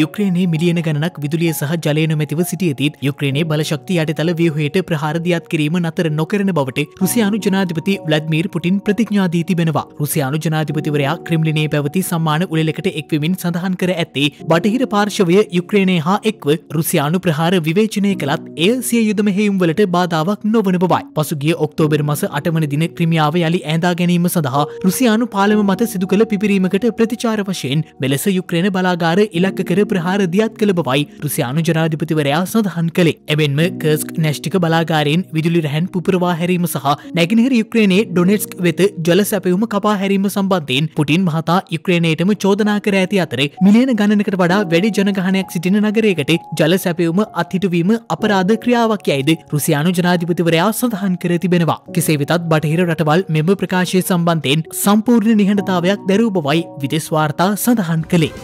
යුක්‍රේනයේ මිලියන ගණනක් විදුලිය සහ ජලයන මැතිව සිටියතිත් යුක්‍රේනයේ බලශක්ති අයටතල ව්‍යහයට ප්‍රහාරධයක් කිරීම නතර නොකරන බවට රුසියානු ජනාධිපති ව්ලඩ්මීර් පුටින් ප්‍රතිඥාදී තිබෙනවා රුසියානු ජනාධිපතිවරයා ක්‍රම්ලිනේ පැවති සම්මාන උලෙකට එක්වමින් සඳහන් කර ඇත්තේ බටහිර පාර්ශවය යුක්‍රේනය හා එක්ව රුසියානු ප්‍රහාර විවේචනය කළත් එය සිය යුදම හෙයුම්වලට බාධාවක් නොවන බවයි පසුගිය ඔක්තෝබර් මස අටමන දින ක්‍රමියාව යළි ඇඳා ගැනීම සඳහා රුසියානු පාලම මත සිදු කළ පිපිරීමකට ප්‍රතිචාර වශයෙන් මෙලෙස යුක්‍රේන බලාගාර ඉලක් ඉලක්ක කර ප්‍රහාර දියත් කළ බවයි රුසි අනුජනාධිපතිවරයා සඳහන් කළේ එබෙන්ම කර්ස්ක් නැෂ්ටික බලාගාරයෙන් විදුලි රැහැන් පුපුරවා හැරීම සහ නැගිනහිර යුක්‍රේනයේ ඩොනෙට්ස්ක් වෙත ජල සැපයුම කපා හැරීම සම්බන්ධයෙන් පුටින් මහතා යුක්‍රේනයටම චෝදනා කර ඇති අතරේ මිලියන ගණනකට වඩා වැඩි ජනගහනයක් සිටින නගරයකට ජල සැපයුම අත්හිටුවීම අපරාධ ක්‍රියාවක් යයිද රුසියානු ජනාධිපතිවරයා සඳහන් කර තිබෙනවා කෙසේ වෙතත් බටහිර රටවල් මෙම ප්‍රකාශය සම්බන්ධයෙන් සම්පූර්ණ නිහඬතාවයක් දැරූ බවයි විදෙස්වාර්තා සඳහන් කළේ.